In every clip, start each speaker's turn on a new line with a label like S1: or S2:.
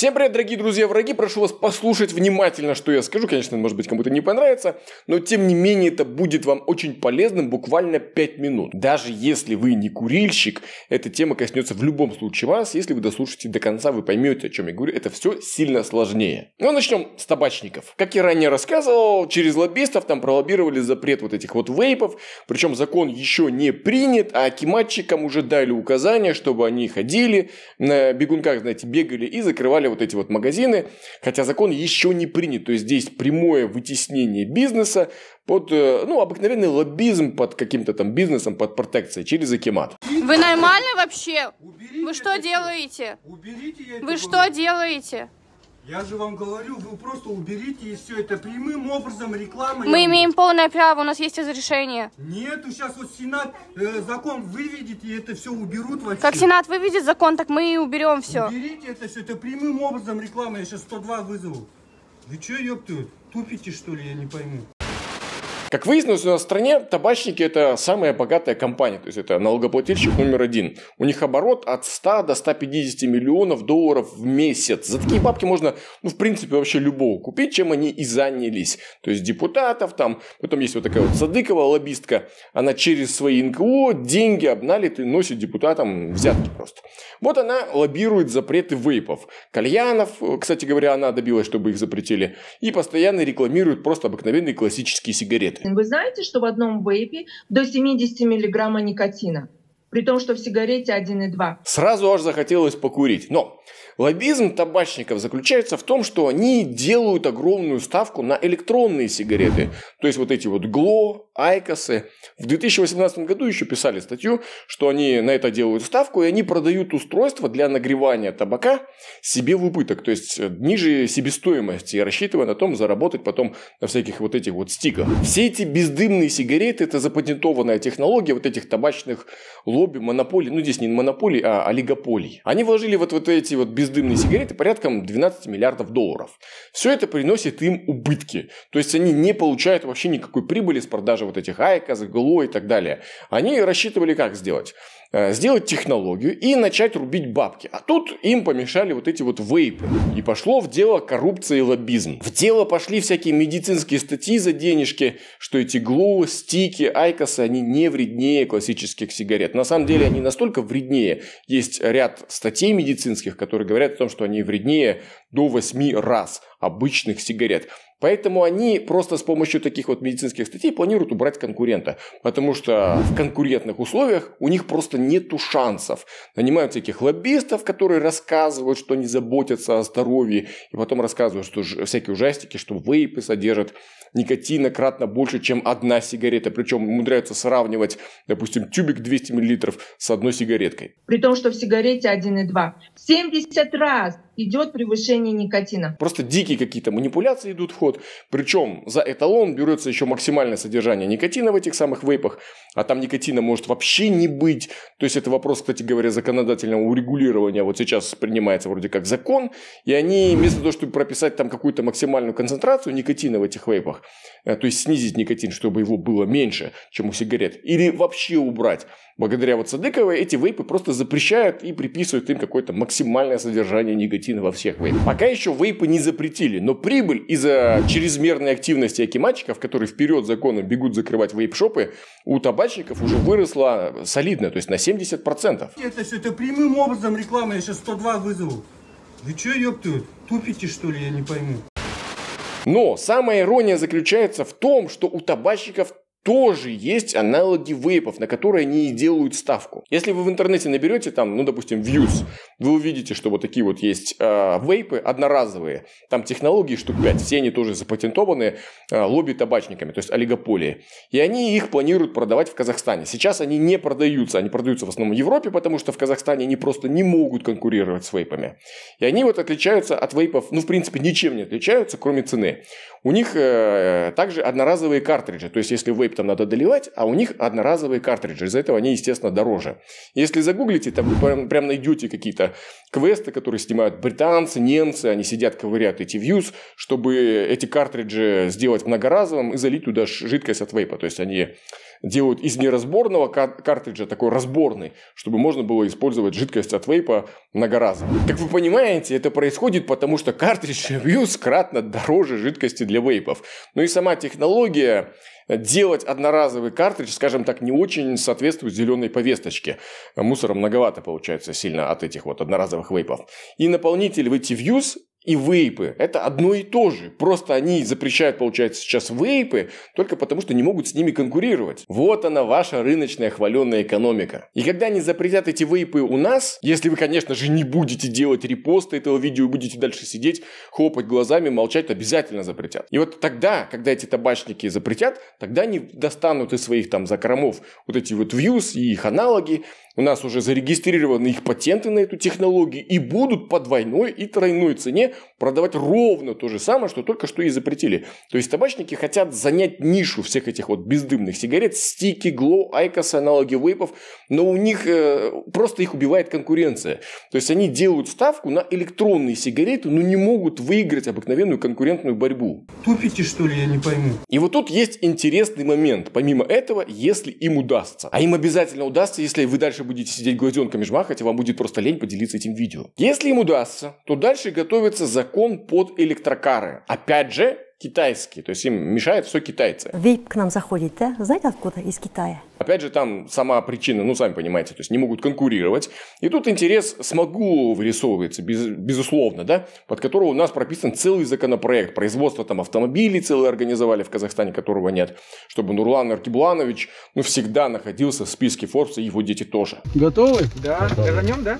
S1: Всем привет, дорогие друзья, враги! Прошу вас послушать внимательно, что я скажу. Конечно, может быть, кому-то не понравится, но тем не менее это будет вам очень полезным буквально 5 минут. Даже если вы не курильщик, эта тема коснется в любом случае вас. Если вы дослушаете до конца, вы поймете, о чем я говорю. Это все сильно сложнее. Ну, начнем с табачников. Как я ранее рассказывал, через лоббистов там пролоббировали запрет вот этих вот вейпов. Причем закон еще не принят, а акиматчикам уже дали указания, чтобы они ходили на бегунках, знаете, бегали и закрывали вот эти вот магазины, хотя закон еще не принят. То есть здесь прямое вытеснение бизнеса под, э, ну, обыкновенный лоббизм под каким-то там бизнесом, под протекцией через Акимат. Вы нормально вообще? Уберите Вы что это делаете? Уберите Вы что делаете? Я же вам говорю, вы просто уберите и все это прямым образом реклама. Мы имеем полное право, у нас есть разрешение. Нет, сейчас вот Сенат э, закон выведет и это все уберут вообще. Как Сенат выведет закон, так мы и уберем все. Уберите это все, это прямым образом реклама. Я сейчас 102 вызову. Вы что, ёпту, тупите что ли, я не пойму. Как выяснилось, у нас в стране табачники – это самая богатая компания, то есть это налогоплательщик номер один. У них оборот от 100 до 150 миллионов долларов в месяц. За такие бабки можно, ну, в принципе, вообще любого купить, чем они и занялись. То есть депутатов там, потом есть вот такая вот Садыкова, лоббистка, она через свои НКО деньги обналит и носит депутатам взятки просто. Вот она лоббирует запреты вейпов. Кальянов, кстати говоря, она добилась, чтобы их запретили. И постоянно рекламирует просто обыкновенные классические сигареты. Вы знаете, что в одном вейпе до 70 миллиграмма никотина? при том, что в сигарете 1,2. Сразу аж захотелось покурить. Но Лоббизм табачников заключается в том, что они делают огромную ставку на электронные сигареты. То есть вот эти вот ГЛО, Айкосы. В 2018 году еще писали статью, что они на это делают ставку, и они продают устройство для нагревания табака себе в убыток, то есть э, ниже себестоимости, рассчитывая на том заработать потом на всяких вот этих вот стиках. Все эти бездымные сигареты – это запатентованная технология вот этих табачных лобби, монополий, ну здесь не монополий, а олигополий. Они вложили вот, вот эти вот без бездымные сигареты порядком 12 миллиардов долларов. Все это приносит им убытки. То есть они не получают вообще никакой прибыли с продажи вот этих айка, ГЛО и так далее. Они рассчитывали как сделать? Э, сделать технологию и начать рубить бабки. А тут им помешали вот эти вот вейпы. И пошло в дело коррупция и лоббизм. В дело пошли всякие медицинские статьи за денежки, что эти глу, стики, айкосы, они не вреднее классических сигарет. На самом деле они настолько вреднее. Есть ряд статей медицинских, которые говорят о том, что они вреднее до 8 раз обычных сигарет. Поэтому они просто с помощью таких вот медицинских статей планируют убрать конкурента. Потому что в конкурентных условиях у них просто нету шансов. Нанимают всяких лоббистов, которые рассказывают, что они заботятся о здоровье. И потом рассказывают, что всякие ужастики, что вейпы содержат никотина кратно больше, чем одна сигарета. Причем умудряются сравнивать, допустим, тюбик 200 мл с одной сигареткой. При том, что в сигарете 1,2. 70 раз идет превышение никотина. Просто дикие какие-то манипуляции идут в ход. Причем за эталон берется еще максимальное содержание никотина в этих самых вейпах, а там никотина может вообще не быть. То есть это вопрос, кстати говоря, законодательного урегулирования. Вот сейчас принимается вроде как закон, и они вместо того, чтобы прописать там какую-то максимальную концентрацию никотина в этих вейпах, э, то есть снизить никотин, чтобы его было меньше, чем у сигарет, или вообще убрать. Благодаря вот Садыковой эти вейпы просто запрещают и приписывают им какое-то максимальное содержание никотина никотина во всех вейпах. Пока еще вейпы не запретили, но прибыль из-за чрезмерной активности акиматчиков, которые вперед законом бегут закрывать вейп-шопы, у табачников уже выросла солидно, то есть на 70%. Это все, это прямым образом реклама, я сейчас 102 вызову. Вы что, ёптую, тупите что ли, я не пойму. Но самая ирония заключается в том, что у табачников тоже есть аналоги вейпов, на которые они и делают ставку. Если вы в интернете наберете там, ну, допустим, views, вы увидите, что вот такие вот есть э, вейпы одноразовые. Там технологии штук 5, все они тоже запатентованы э, лобби табачниками, то есть олигополии. И они их планируют продавать в Казахстане. Сейчас они не продаются, они продаются в основном в Европе, потому что в Казахстане они просто не могут конкурировать с вейпами. И они вот отличаются от вейпов, ну, в принципе, ничем не отличаются, кроме цены. У них э, также одноразовые картриджи, то есть если вейп там надо доливать, а у них одноразовые картриджи, из-за этого они, естественно, дороже. Если загуглите, там вы прям, прям найдете какие-то квесты, которые снимают британцы, немцы, они сидят, ковыряют эти views, чтобы эти картриджи сделать многоразовым и залить туда жидкость от вейпа. То есть они делают из неразборного картриджа такой разборный, чтобы можно было использовать жидкость от вейпа многоразово. Как вы понимаете, это происходит потому, что картридж Views кратно дороже жидкости для вейпов. Ну и сама технология делать одноразовый картридж, скажем так, не очень соответствует зеленой повесточке. Мусора многовато получается сильно от этих вот одноразовых вейпов. И наполнитель VT Views и вейпы. Это одно и то же. Просто они запрещают, получается, сейчас вейпы только потому, что не могут с ними конкурировать. Вот она, ваша рыночная хваленная экономика. И когда они запретят эти вейпы у нас, если вы, конечно же, не будете делать репосты этого видео и будете дальше сидеть, хлопать глазами, молчать, обязательно запретят. И вот тогда, когда эти табачники запретят, тогда они достанут из своих там закромов вот эти вот views и их аналоги, у нас уже зарегистрированы их патенты на эту технологию и будут по двойной и тройной цене продавать ровно то же самое, что только что и запретили. То есть табачники хотят занять нишу всех этих вот бездымных сигарет, стики, гло, айкосы, аналоги вейпов, но у них э, просто их убивает конкуренция. То есть они делают ставку на электронные сигареты, но не могут выиграть обыкновенную конкурентную борьбу. Тупите что ли, я не пойму. И вот тут есть интересный момент. Помимо этого, если им удастся, а им обязательно удастся, если вы дальше будете сидеть глазенками жмахать, и вам будет просто лень поделиться этим видео. Если им удастся, то дальше готовится вводится закон под электрокары. Опять же, китайские, то есть им мешают все китайцы. Вейп к нам заходит, да? Знаете откуда? Из Китая. Опять же, там сама причина, ну, сами понимаете, то есть не могут конкурировать. И тут интерес смогу вырисовывается, без, безусловно, да, под которого у нас прописан целый законопроект. Производство там автомобилей целые организовали в Казахстане, которого нет, чтобы Нурлан Аркибуланович, ну, всегда находился в списке Форбса, его дети тоже. Готовы? Да, Готовы. вернем, да?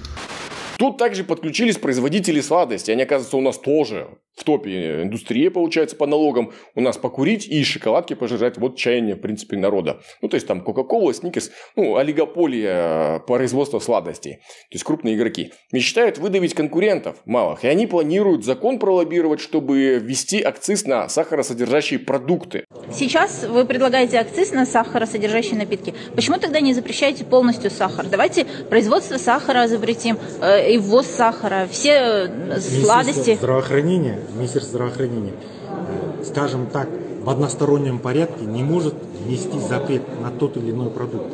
S1: Тут также подключились производители сладостей. Они, оказывается, у нас тоже в топе индустрии, получается, по налогам. У нас покурить и шоколадки пожирать. Вот чаяние, в принципе, народа. Ну, то есть, там Кока-Кола, Сникерс, ну, олигополия э, производства сладостей. То есть, крупные игроки. Мечтают выдавить конкурентов малых. И они планируют закон пролоббировать, чтобы ввести акциз на сахаросодержащие продукты. Сейчас вы предлагаете акциз на сахаросодержащие напитки. Почему тогда не запрещаете полностью сахар? Давайте производство сахара запретим, э, и ввоз сахара, все э, сладости. Здравоохранение Министерство здравоохранения, э, скажем так, в одностороннем порядке не может внести запрет на тот или иной продукт.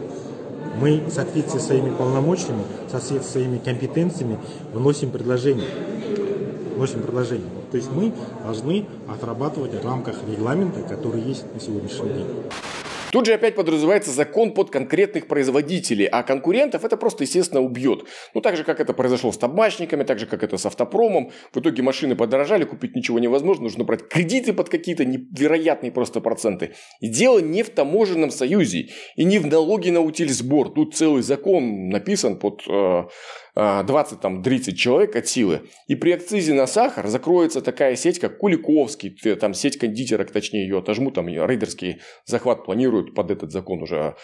S1: Мы в соответствии со своими полномочиями, в соответствии со своими компетенциями вносим предложение. Вносим предложение. То есть мы должны отрабатывать в рамках регламента, который есть на сегодняшний день. Тут же опять подразумевается закон под конкретных производителей, а конкурентов это просто, естественно, убьет. Ну, так же, как это произошло с табачниками, так же, как это с автопромом. В итоге машины подорожали, купить ничего невозможно, нужно брать кредиты под какие-то невероятные просто проценты. И дело не в таможенном союзе и не в налоге на утильсбор. Тут целый закон написан под э, 20-30 а, человек от силы. И при акцизе на сахар закроется такая сеть, как Куликовский, там сеть кондитерок, точнее ее отожму, там рейдерский захват планируют под этот закон уже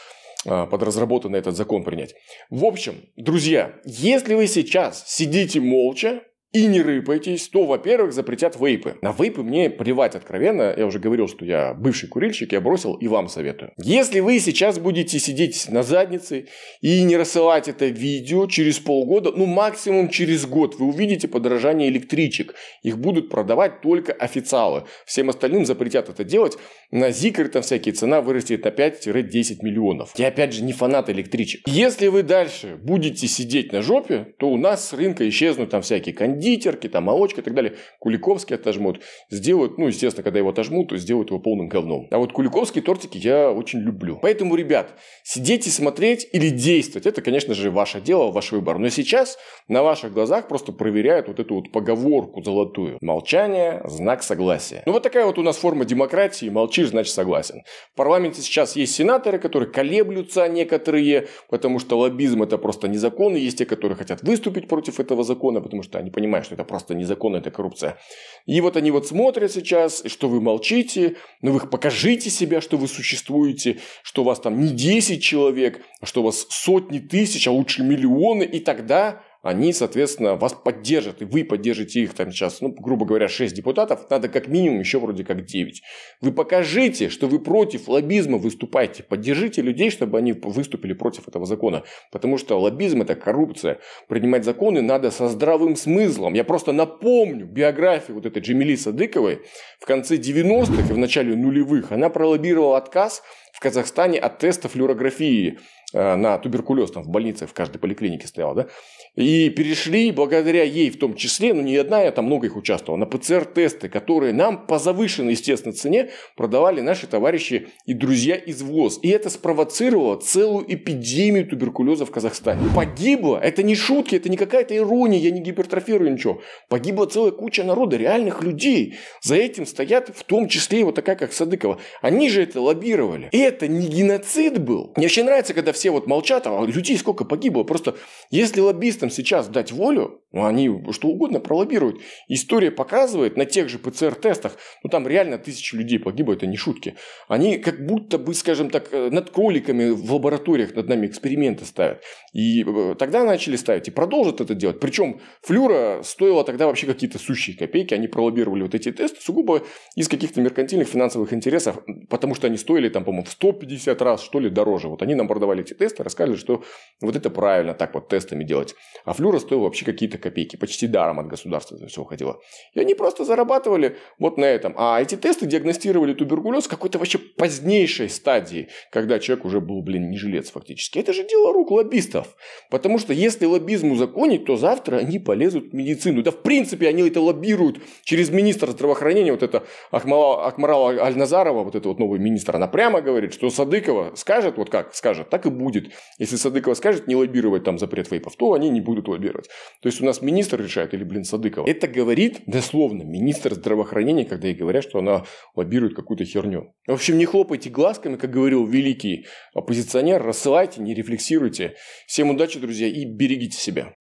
S1: а, под разработанный этот закон принять. В общем, друзья, если вы сейчас сидите молча, и не рыпайтесь, то, во-первых, запретят вейпы. На вейпы мне плевать откровенно. Я уже говорил, что я бывший курильщик, я бросил и вам советую. Если вы сейчас будете сидеть на заднице и не рассылать это видео через полгода, ну максимум через год, вы увидите подорожание электричек. Их будут продавать только официалы. Всем остальным запретят это делать. На Зикр там всякие цена вырастет на 5-10 миллионов. Я опять же не фанат электричек. Если вы дальше будете сидеть на жопе, то у нас с рынка исчезнут там всякие кондитеры, Дитерки, там молочка и так далее. Куликовский отожмут. Сделают, ну, естественно, когда его отожмут, то сделают его полным говном. А вот куликовские тортики я очень люблю. Поэтому, ребят, сидеть и смотреть или действовать, это, конечно же, ваше дело, ваш выбор. Но сейчас на ваших глазах просто проверяют вот эту вот поговорку золотую. Молчание – знак согласия. Ну, вот такая вот у нас форма демократии. Молчишь, значит согласен. В парламенте сейчас есть сенаторы, которые колеблются некоторые, потому что лоббизм – это просто незаконно. Есть те, которые хотят выступить против этого закона, потому что они понимают, понимаешь, что это просто незаконно, это коррупция. И вот они вот смотрят сейчас, что вы молчите, ну вы покажите себя, что вы существуете, что у вас там не 10 человек, а что у вас сотни тысяч, а лучше миллионы, и тогда они, соответственно, вас поддержат, и вы поддержите их там сейчас, ну, грубо говоря, 6 депутатов, надо как минимум еще вроде как 9. Вы покажите, что вы против лоббизма выступаете, поддержите людей, чтобы они выступили против этого закона, потому что лоббизм – это коррупция. Принимать законы надо со здравым смыслом. Я просто напомню биографию вот этой Джемили Садыковой в конце 90-х и в начале нулевых. Она пролоббировала отказ в Казахстане от тестов флюорографии Э, на туберкулез там в больнице, в каждой поликлинике стояла, да, и перешли благодаря ей в том числе, ну не одна, я там много их участвовала, на ПЦР-тесты, которые нам по завышенной, естественно, цене продавали наши товарищи и друзья из ВОЗ. И это спровоцировало целую эпидемию туберкулеза в Казахстане. Погибло, это не шутки, это не какая-то ирония, я не гипертрофирую ничего. Погибла целая куча народа, реальных людей. За этим стоят в том числе и вот такая, как Садыкова. Они же это лоббировали. И это не геноцид был. Мне очень нравится, когда все все вот молчат, а людей сколько погибло. Просто если лоббистам сейчас дать волю, ну, они что угодно пролоббируют. История показывает на тех же ПЦР-тестах, ну там реально тысячи людей погибло, это не шутки. Они как будто бы, скажем так, э, над кроликами в лабораториях над нами эксперименты ставят. И э, тогда начали ставить и продолжат это делать. Причем флюра стоила тогда вообще какие-то сущие копейки. Они пролоббировали вот эти тесты сугубо из каких-то меркантильных финансовых интересов, потому что они стоили там, по-моему, в 150 раз, что ли, дороже. Вот они нам продавали эти эти тесты, рассказывали, что вот это правильно так вот тестами делать. А флюра стоила вообще какие-то копейки, почти даром от государства это все уходило. И они просто зарабатывали вот на этом. А эти тесты диагностировали туберкулез в какой-то вообще позднейшей стадии, когда человек уже был, блин, не жилец фактически. Это же дело рук лоббистов. Потому что если лоббизм узаконить, то завтра они полезут в медицину. Да в принципе они это лоббируют через министра здравоохранения, вот это Акмала, Акмарала Альназарова, вот это вот новый министр, она прямо говорит, что Садыкова скажет, вот как скажет, так и будет будет. Если Садыкова скажет не лоббировать там запрет вейпов, то они не будут лоббировать. То есть у нас министр решает или, блин, Садыкова. Это говорит дословно министр здравоохранения, когда ей говорят, что она лоббирует какую-то херню. В общем, не хлопайте глазками, как говорил великий оппозиционер, рассылайте, не рефлексируйте. Всем удачи, друзья, и берегите себя.